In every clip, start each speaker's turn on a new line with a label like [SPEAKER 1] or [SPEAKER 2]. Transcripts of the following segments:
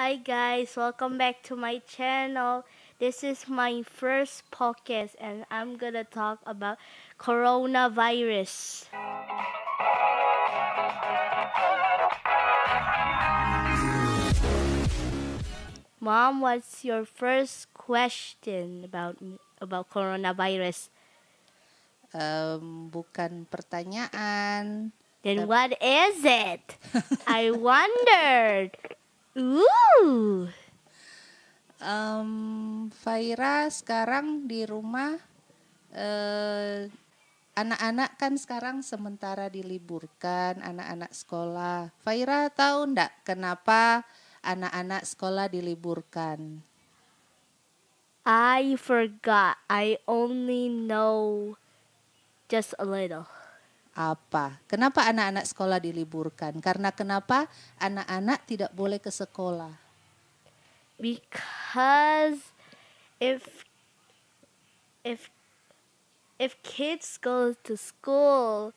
[SPEAKER 1] Hi guys, welcome back to my channel. This is my first podcast and I'm gonna talk about coronavirus. Mom, what's your first question about about coronavirus? Um, bukan pertanyaan. Then what is it? I wondered.
[SPEAKER 2] Uh. Um, Faira sekarang di rumah anak eh, anak-anak kan sekarang sementara diliburkan anak-anak sekolah. Faira tahu ndak kenapa anak-anak sekolah diliburkan? I forgot. I only know just a little. apa? Kenapa anak-anak sekolah diliburkan? Karena kenapa anak-anak tidak boleh ke sekolah? Because if
[SPEAKER 1] if if kids go to school,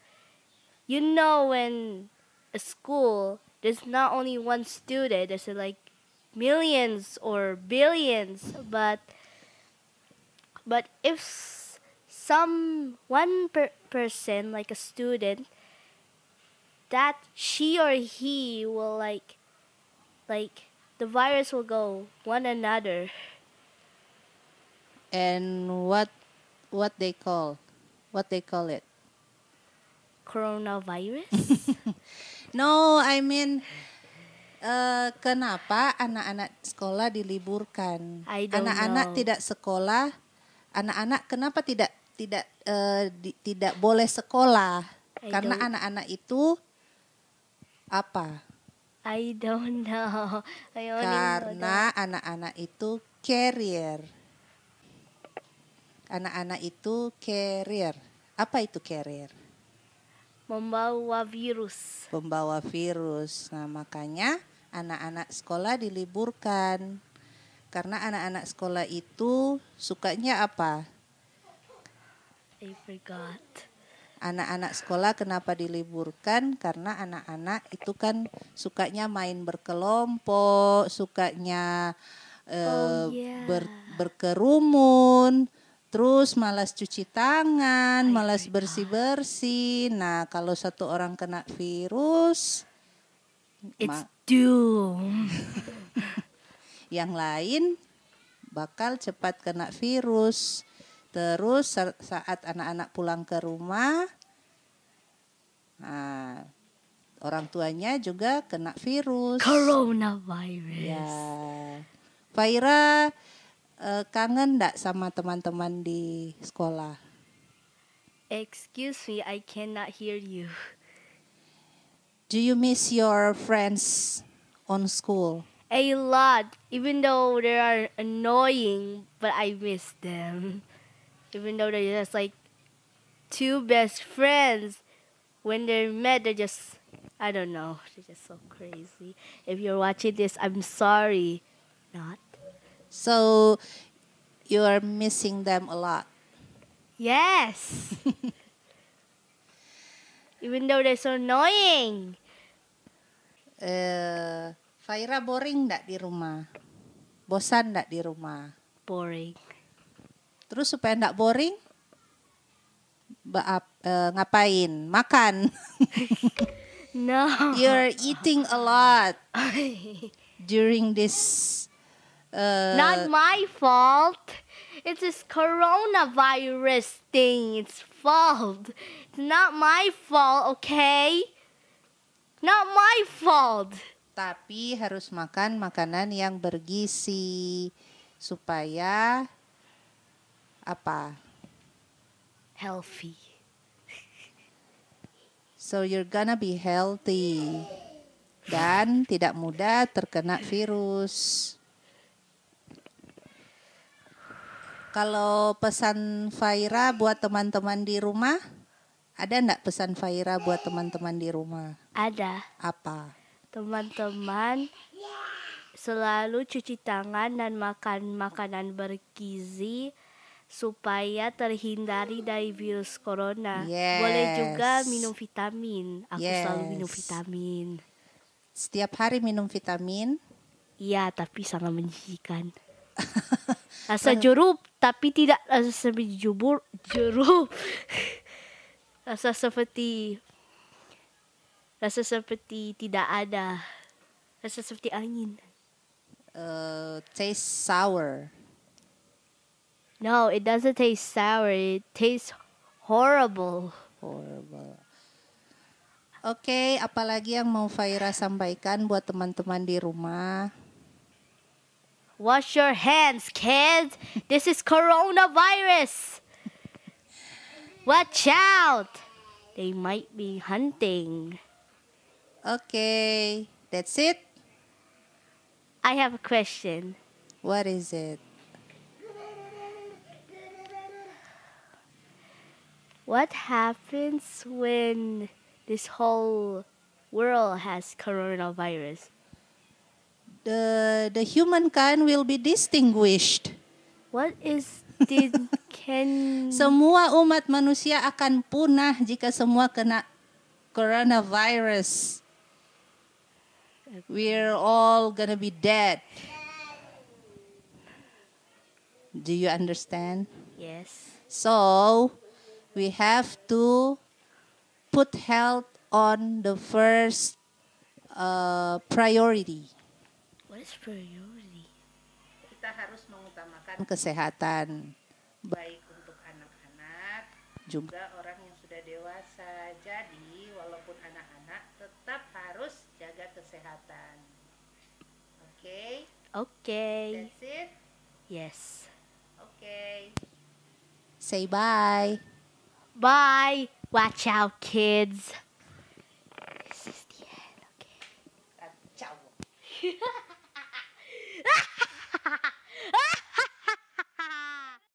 [SPEAKER 1] you know when a school there's not only one student, there's like millions or billions, but but if some one per person like a student that she or he will like like the virus will go one another
[SPEAKER 2] and what what they call what they call it
[SPEAKER 1] coronavirus
[SPEAKER 2] no i mean uh, kenapa anak-anak sekolah diliburkan anak-anak tidak sekolah anak-anak kenapa tidak tidak uh, di, tidak boleh sekolah I karena anak-anak itu apa? I don't know. I karena anak-anak itu carrier. Anak-anak itu carrier. Apa itu carrier? Membawa virus. Membawa virus. Nah, makanya anak-anak sekolah diliburkan. Karena anak-anak sekolah itu sukanya apa? Anak-anak sekolah kenapa diliburkan? Karena anak-anak itu kan sukanya main berkelompok, sukanya uh, oh, yeah. ber, berkerumun, terus malas cuci tangan, malas bersih-bersih. Nah, kalau satu orang kena virus, it's doom. yang lain bakal cepat kena virus. Terus saat anak-anak pulang ke rumah, nah, orang tuanya juga kena virus. Coronavirus. Ya. Faira eh, kangen ndak sama teman-teman di sekolah?
[SPEAKER 1] Excuse me, I cannot hear you.
[SPEAKER 2] Do you miss your friends on school?
[SPEAKER 1] A lot, even though they are annoying, but I miss them. Even though they're just like two best friends, when they're met, they're just, I don't know, they're just so crazy. If you're watching this, I'm
[SPEAKER 2] sorry. Not. So you are missing them a lot. Yes.
[SPEAKER 1] Even though
[SPEAKER 2] they're so annoying. Uh, Faira boring nggak di rumah? Bosan nggak di rumah? Boring. Terus supaya enggak boring, ba- e, ngapain? Makan. no. You're eating a lot during this. Uh, Not my fault. It's this
[SPEAKER 1] coronavirus thing. It's fault. It's not my fault,
[SPEAKER 2] okay? Not my fault. Tapi harus makan makanan yang bergizi supaya apa? Healthy. So you're gonna be healthy dan tidak mudah terkena virus. Kalau pesan Faira buat teman-teman di rumah, ada enggak pesan Faira buat teman-teman di rumah? Ada. Apa?
[SPEAKER 1] Teman-teman selalu cuci tangan dan makan makanan bergizi supaya terhindari dari virus corona. Yes. Boleh juga minum vitamin.
[SPEAKER 2] Aku yes. selalu minum vitamin. Setiap hari minum vitamin?
[SPEAKER 1] Iya, tapi sangat menjijikan.
[SPEAKER 2] rasa jeruk tapi tidak rasa
[SPEAKER 1] seperti jubur jeruk. rasa seperti rasa seperti tidak ada. Rasa seperti angin. Uh, taste sour. No, it doesn't
[SPEAKER 2] taste sour. It tastes horrible. Horrible. Okay, apalagi yang mau Faira sampaikan buat teman-teman di rumah? Wash your hands, kids. This is coronavirus.
[SPEAKER 1] Watch out. They might be hunting. Okay, that's it. I have a question. What is it? what happens when this whole world has coronavirus?
[SPEAKER 2] The, the humankind will be distinguished. What is did can Semua umat manusia akan punah jika semua kena coronavirus. We're all gonna be dead. Do you understand? Yes. So, we have to put health on the first uh, priority. What is priority? Kita harus mengutamakan kesehatan baik untuk anak-anak juga orang yang sudah dewasa. Jadi walaupun anak-anak tetap harus jaga kesehatan. Oke. Okay?
[SPEAKER 1] Oke. Okay. That's it. Yes. Oke. Okay. Say bye. Bye. Watch out, kids. This is the
[SPEAKER 2] end, okay? Uh, ciao.